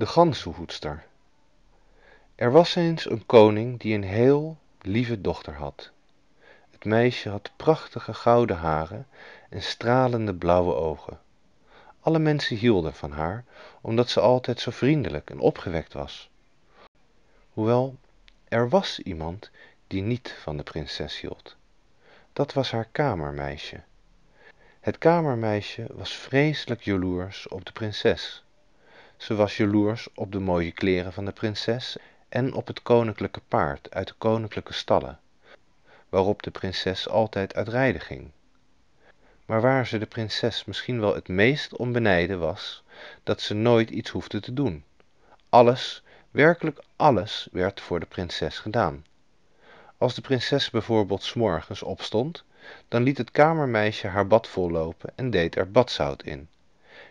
de ganzenhoedster er was eens een koning die een heel lieve dochter had het meisje had prachtige gouden haren en stralende blauwe ogen. alle mensen hielden van haar omdat ze altijd zo vriendelijk en opgewekt was hoewel er was iemand die niet van de prinses hield dat was haar kamermeisje het kamermeisje was vreselijk jaloers op de prinses ze was jaloers op de mooie kleren van de prinses en op het koninklijke paard uit de koninklijke stallen, waarop de prinses altijd uit rijden ging. Maar waar ze de prinses misschien wel het meest om benijden was, dat ze nooit iets hoefde te doen. Alles, werkelijk alles, werd voor de prinses gedaan. Als de prinses bijvoorbeeld s'morgens opstond, dan liet het kamermeisje haar bad vollopen en deed er badzout in.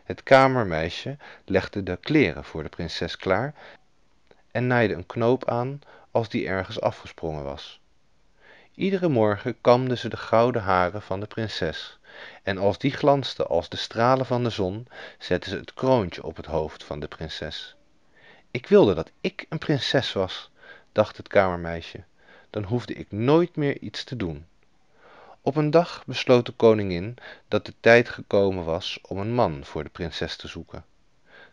Het kamermeisje legde de kleren voor de prinses klaar en naaide een knoop aan als die ergens afgesprongen was. Iedere morgen kamde ze de gouden haren van de prinses, en als die glansden als de stralen van de zon, zette ze het kroontje op het hoofd van de prinses. Ik wilde dat ik een prinses was, dacht het kamermeisje, dan hoefde ik nooit meer iets te doen. Op een dag besloot de koningin dat de tijd gekomen was om een man voor de prinses te zoeken.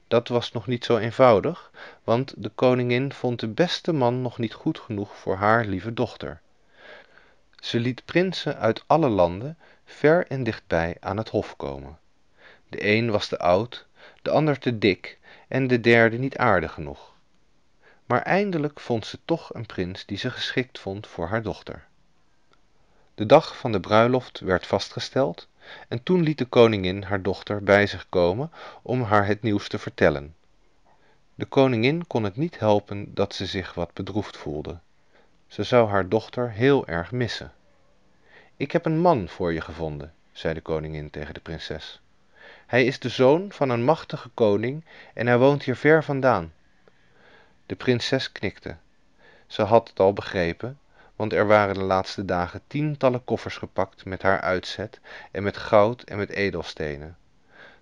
Dat was nog niet zo eenvoudig, want de koningin vond de beste man nog niet goed genoeg voor haar lieve dochter. Ze liet prinsen uit alle landen ver en dichtbij aan het hof komen. De een was te oud, de ander te dik en de derde niet aardig genoeg. Maar eindelijk vond ze toch een prins die ze geschikt vond voor haar dochter de dag van de bruiloft werd vastgesteld en toen liet de koningin haar dochter bij zich komen om haar het nieuws te vertellen. De koningin kon het niet helpen dat ze zich wat bedroefd voelde. Ze zou haar dochter heel erg missen. Ik heb een man voor je gevonden, zei de koningin tegen de prinses. Hij is de zoon van een machtige koning en hij woont hier ver vandaan. De prinses knikte. Ze had het al begrepen want er waren de laatste dagen tientallen koffers gepakt met haar uitzet en met goud en met edelstenen.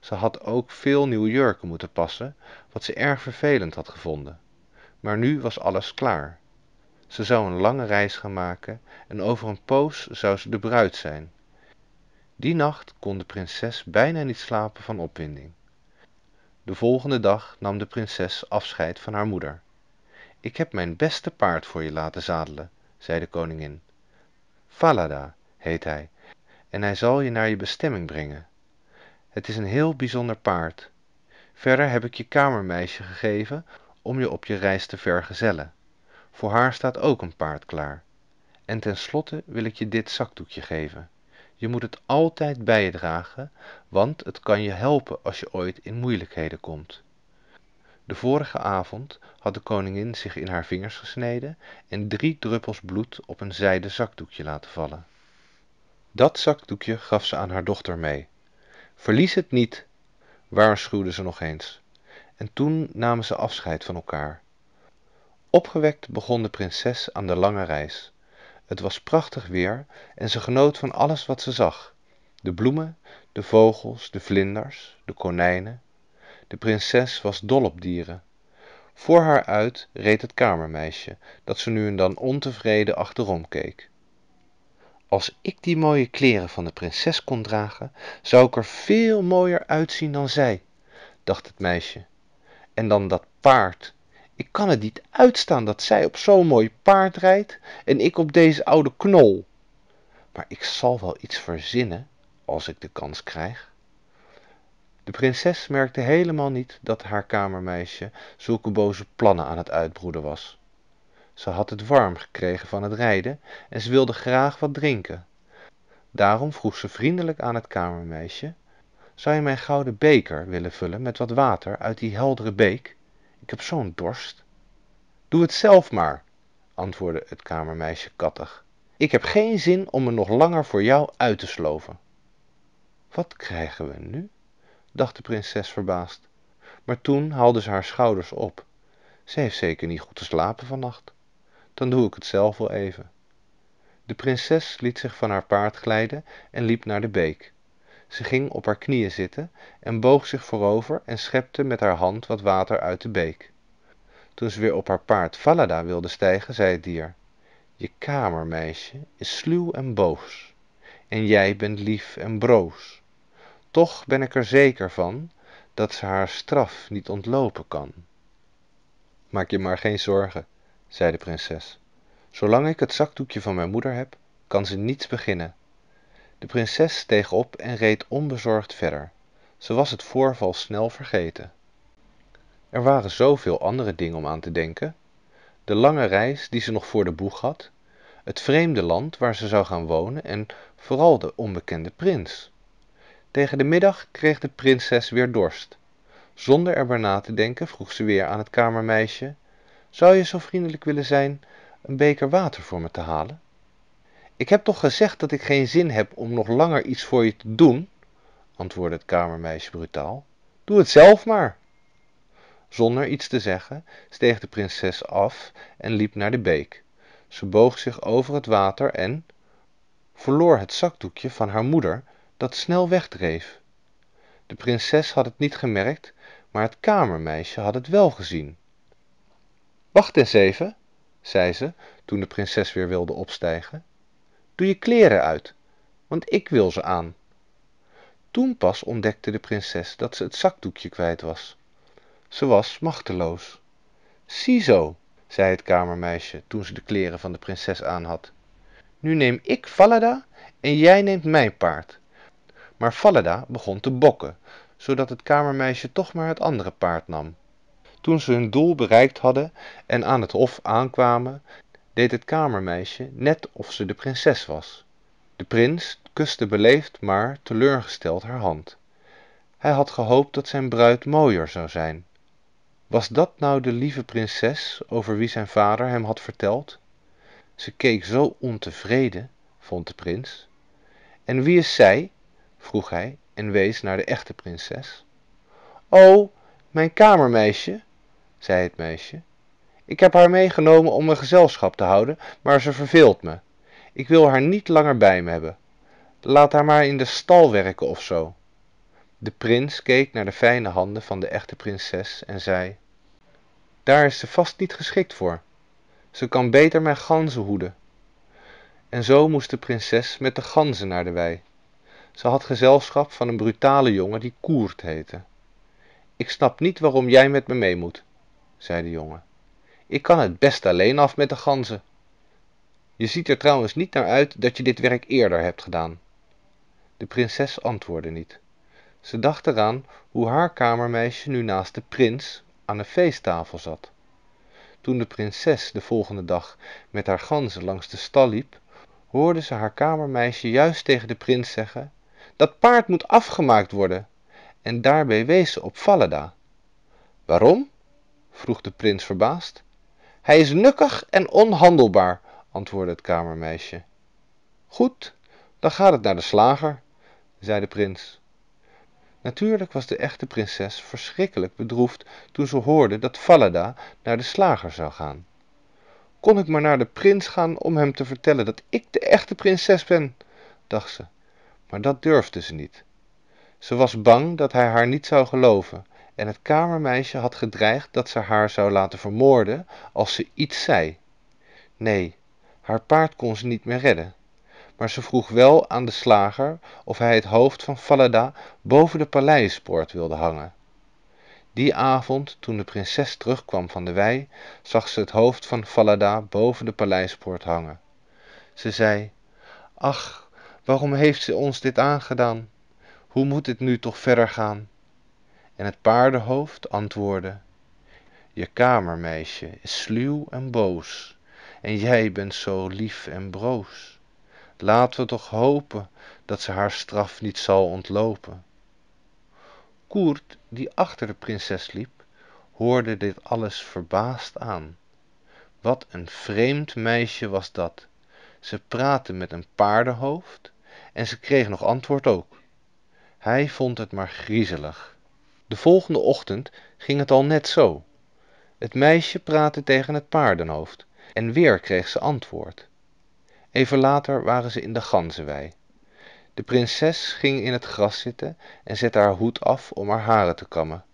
Ze had ook veel nieuwe jurken moeten passen, wat ze erg vervelend had gevonden. Maar nu was alles klaar. Ze zou een lange reis gaan maken en over een poos zou ze de bruid zijn. Die nacht kon de prinses bijna niet slapen van opwinding. De volgende dag nam de prinses afscheid van haar moeder. Ik heb mijn beste paard voor je laten zadelen, zei de koningin. Falada heet hij, en hij zal je naar je bestemming brengen. Het is een heel bijzonder paard. Verder heb ik je kamermeisje gegeven om je op je reis te vergezellen. Voor haar staat ook een paard klaar. En tenslotte wil ik je dit zakdoekje geven. Je moet het altijd bij je dragen, want het kan je helpen als je ooit in moeilijkheden komt. De vorige avond had de koningin zich in haar vingers gesneden en drie druppels bloed op een zijden zakdoekje laten vallen dat zakdoekje gaf ze aan haar dochter mee. verlies het niet waarschuwde ze nog eens en toen namen ze afscheid van elkaar. opgewekt begon de prinses aan de lange reis het was prachtig weer en ze genoot van alles wat ze zag de bloemen de vogels de vlinders de konijnen de prinses was dol op dieren voor haar uit reed het kamermeisje dat ze nu en dan ontevreden achterom keek als ik die mooie kleren van de prinses kon dragen zou ik er veel mooier uitzien dan zij dacht het meisje en dan dat paard ik kan het niet uitstaan dat zij op zo'n mooi paard rijdt en ik op deze oude knol maar ik zal wel iets verzinnen als ik de kans krijg de prinses merkte helemaal niet dat haar kamermeisje zulke boze plannen aan het uitbroeden was ze had het warm gekregen van het rijden en ze wilde graag wat drinken daarom vroeg ze vriendelijk aan het kamermeisje zou je mijn gouden beker willen vullen met wat water uit die heldere beek ik heb zo'n dorst doe het zelf maar antwoordde het kamermeisje kattig ik heb geen zin om me nog langer voor jou uit te sloven wat krijgen we nu dacht de prinses verbaasd maar toen haalde ze haar schouders op ze heeft zeker niet goed te slapen vannacht dan doe ik het zelf wel even de prinses liet zich van haar paard glijden en liep naar de beek ze ging op haar knieën zitten en boog zich voorover en schepte met haar hand wat water uit de beek toen ze weer op haar paard falada wilde stijgen zei het dier je kamermeisje is sluw en boos en jij bent lief en broos toch ben ik er zeker van dat ze haar straf niet ontlopen kan. Maak je maar geen zorgen, zei de prinses. Zolang ik het zakdoekje van mijn moeder heb, kan ze niets beginnen. De prinses steeg op en reed onbezorgd verder. Ze was het voorval snel vergeten. Er waren zoveel andere dingen om aan te denken. De lange reis die ze nog voor de boeg had, het vreemde land waar ze zou gaan wonen en vooral de onbekende prins tegen de middag kreeg de prinses weer dorst zonder er bij na te denken vroeg ze weer aan het kamermeisje zou je zo vriendelijk willen zijn een beker water voor me te halen ik heb toch gezegd dat ik geen zin heb om nog langer iets voor je te doen antwoordde het kamermeisje brutaal doe het zelf maar zonder iets te zeggen steeg de prinses af en liep naar de beek ze boog zich over het water en verloor het zakdoekje van haar moeder dat snel wegdreef. De prinses had het niet gemerkt, maar het kamermeisje had het wel gezien. Wacht eens even, zei ze, toen de prinses weer wilde opstijgen. Doe je kleren uit, want ik wil ze aan. Toen pas ontdekte de prinses dat ze het zakdoekje kwijt was. Ze was machteloos. Ziezo, zei het kamermeisje toen ze de kleren van de prinses aan had. Nu neem ik Falada en jij neemt mijn paard maar Falada begon te bokken, zodat het kamermeisje toch maar het andere paard nam. Toen ze hun doel bereikt hadden en aan het hof aankwamen, deed het kamermeisje net of ze de prinses was. De prins kuste beleefd, maar teleurgesteld haar hand. Hij had gehoopt dat zijn bruid mooier zou zijn. Was dat nou de lieve prinses over wie zijn vader hem had verteld? Ze keek zo ontevreden, vond de prins. En wie is zij vroeg hij en wees naar de echte prinses. O, oh, mijn kamermeisje, zei het meisje. Ik heb haar meegenomen om mijn gezelschap te houden, maar ze verveelt me. Ik wil haar niet langer bij me hebben. Laat haar maar in de stal werken of zo. De prins keek naar de fijne handen van de echte prinses en zei: Daar is ze vast niet geschikt voor. Ze kan beter mijn ganzen hoeden. En zo moest de prinses met de ganzen naar de wei. Ze had gezelschap van een brutale jongen die Koert heette. Ik snap niet waarom jij met me mee moet, zei de jongen. Ik kan het best alleen af met de ganzen. Je ziet er trouwens niet naar uit dat je dit werk eerder hebt gedaan. De prinses antwoordde niet. Ze dacht eraan hoe haar kamermeisje nu naast de prins aan de feesttafel zat. Toen de prinses de volgende dag met haar ganzen langs de stal liep, hoorde ze haar kamermeisje juist tegen de prins zeggen dat paard moet afgemaakt worden. En daarbij wees ze op Falada. Waarom? vroeg de prins verbaasd. Hij is nukkig en onhandelbaar, antwoordde het kamermeisje. Goed, dan gaat het naar de slager, zei de prins. Natuurlijk was de echte prinses verschrikkelijk bedroefd toen ze hoorde dat Falada naar de slager zou gaan. Kon ik maar naar de prins gaan om hem te vertellen dat ik de echte prinses ben, dacht ze maar dat durfde ze niet. Ze was bang dat hij haar niet zou geloven en het kamermeisje had gedreigd dat ze haar zou laten vermoorden als ze iets zei. Nee, haar paard kon ze niet meer redden. Maar ze vroeg wel aan de slager of hij het hoofd van Falada boven de paleispoort wilde hangen. Die avond, toen de prinses terugkwam van de wei, zag ze het hoofd van Falada boven de paleispoort hangen. Ze zei, ach, Waarom heeft ze ons dit aangedaan? Hoe moet het nu toch verder gaan? En het paardenhoofd antwoordde: Je kamermeisje is sluw en boos, en jij bent zo lief en broos. Laten we toch hopen dat ze haar straf niet zal ontlopen. Koert, die achter de prinses liep, hoorde dit alles verbaasd aan. Wat een vreemd meisje was dat! Ze praatte met een paardenhoofd en ze kreeg nog antwoord ook. Hij vond het maar griezelig. De volgende ochtend ging het al net zo. Het meisje praatte tegen het paardenhoofd en weer kreeg ze antwoord. Even later waren ze in de ganzenwei. De prinses ging in het gras zitten en zette haar hoed af om haar haren te kammen.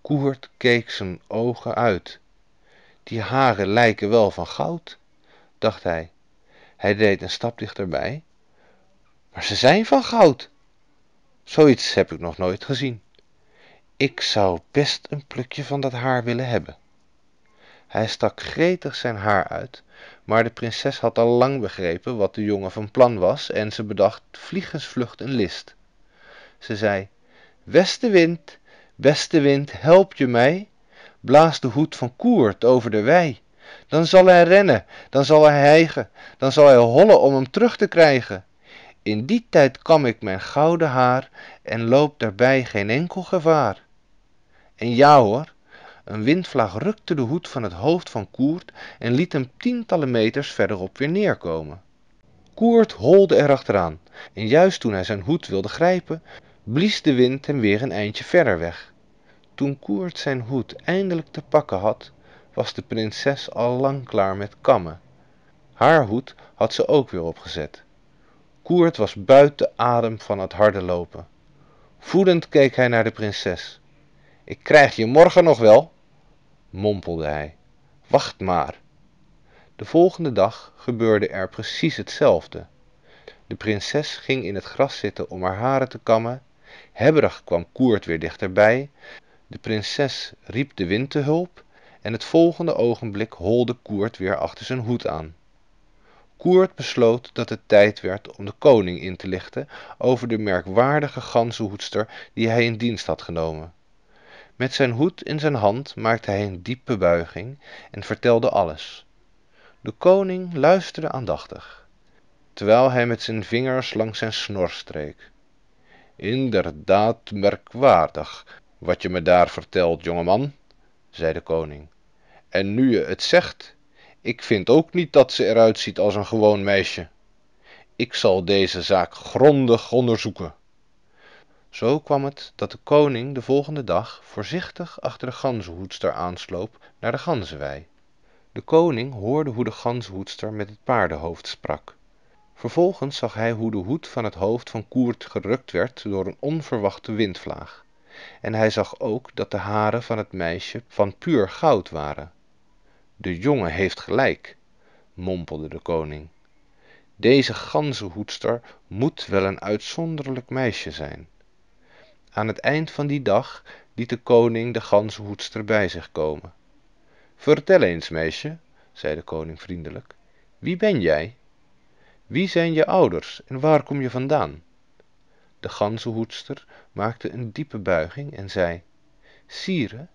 Koert keek zijn ogen uit. Die haren lijken wel van goud, dacht hij. Hij deed een stap dichterbij maar ze zijn van goud. Zoiets heb ik nog nooit gezien. Ik zou best een plukje van dat haar willen hebben. Hij stak gretig zijn haar uit, maar de prinses had al lang begrepen wat de jongen van plan was en ze bedacht vliegensvlucht een list. Ze zei, Westenwind, Westenwind, help je mij? Blaas de hoed van Koert over de wei. Dan zal hij rennen, dan zal hij hijgen, dan zal hij hollen om hem terug te krijgen. In die tijd kam ik mijn gouden haar en loop daarbij geen enkel gevaar. En ja hoor, een windvlaag rukte de hoed van het hoofd van Koert en liet hem tientallen meters verderop weer neerkomen. Koert holde er achteraan en juist toen hij zijn hoed wilde grijpen, blies de wind hem weer een eindje verder weg. Toen Koert zijn hoed eindelijk te pakken had, was de prinses al lang klaar met kammen. Haar hoed had ze ook weer opgezet koert was buiten adem van het harde lopen Voedend keek hij naar de prinses ik krijg je morgen nog wel mompelde hij wacht maar De volgende dag gebeurde er precies hetzelfde de prinses ging in het gras zitten om haar haren te kammen hebberig kwam koert weer dichterbij de prinses riep de wind te hulp en het volgende ogenblik holde koert weer achter zijn hoed aan Koert besloot dat het tijd werd om de koning in te lichten over de merkwaardige ganzenhoedster die hij in dienst had genomen. Met zijn hoed in zijn hand maakte hij een diepe buiging en vertelde alles. De koning luisterde aandachtig, terwijl hij met zijn vingers langs zijn snor streek. Inderdaad merkwaardig, wat je me daar vertelt, jongeman, zei de koning. En nu je het zegt, ik vind ook niet dat ze eruit ziet als een gewoon meisje. Ik zal deze zaak grondig onderzoeken. Zo kwam het dat de koning de volgende dag voorzichtig achter de ganzenhoedster aansloop naar de ganzenwei. De koning hoorde hoe de ganzenhoedster met het paardenhoofd sprak. Vervolgens zag hij hoe de hoed van het hoofd van Koert gerukt werd door een onverwachte windvlaag. En hij zag ook dat de haren van het meisje van puur goud waren. De jongen heeft gelijk, mompelde de koning. Deze ganzenhoedster moet wel een uitzonderlijk meisje zijn. Aan het eind van die dag liet de koning de ganzenhoedster bij zich komen. Vertel eens, meisje, zei de koning vriendelijk, wie ben jij? Wie zijn je ouders en waar kom je vandaan? De ganzenhoedster maakte een diepe buiging en zei, Sire,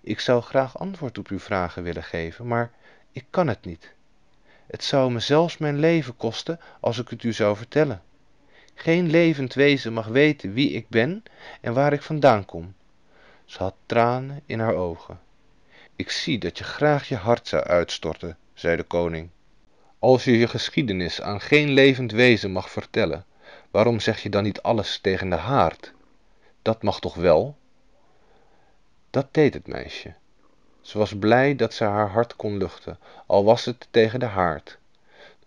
ik zou graag antwoord op uw vragen willen geven maar ik kan het niet het zou me zelfs mijn leven kosten als ik het u zou vertellen geen levend wezen mag weten wie ik ben en waar ik vandaan kom Ze had tranen in haar ogen. ik zie dat je graag je hart zou uitstorten zei de koning als je je geschiedenis aan geen levend wezen mag vertellen waarom zeg je dan niet alles tegen den haard dat mag toch wel dat deed het meisje. Ze was blij dat ze haar hart kon luchten, al was het tegen de haard.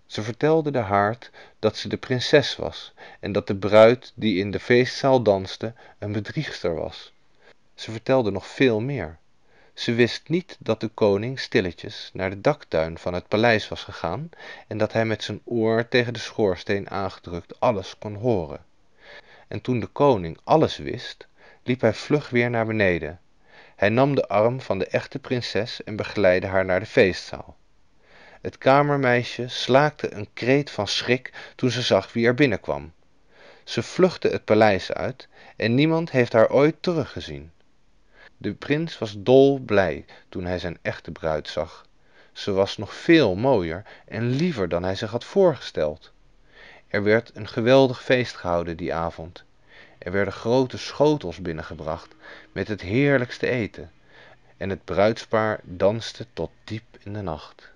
Ze vertelde de haard dat ze de prinses was en dat de bruid die in de feestzaal danste een bedriegster was. Ze vertelde nog veel meer. Ze wist niet dat de koning stilletjes naar de daktuin van het paleis was gegaan en dat hij met zijn oor tegen de schoorsteen aangedrukt alles kon horen. En toen de koning alles wist, liep hij vlug weer naar beneden hij nam de arm van de echte prinses en begeleidde haar naar de feestzaal. Het kamermeisje slaakte een kreet van schrik toen ze zag wie er binnenkwam. Ze vluchtte het paleis uit en niemand heeft haar ooit teruggezien. De prins was dolblij toen hij zijn echte bruid zag. Ze was nog veel mooier en liever dan hij zich had voorgesteld. Er werd een geweldig feest gehouden die avond er werden grote schotels binnengebracht met het heerlijkste eten en het bruidspaar danste tot diep in de nacht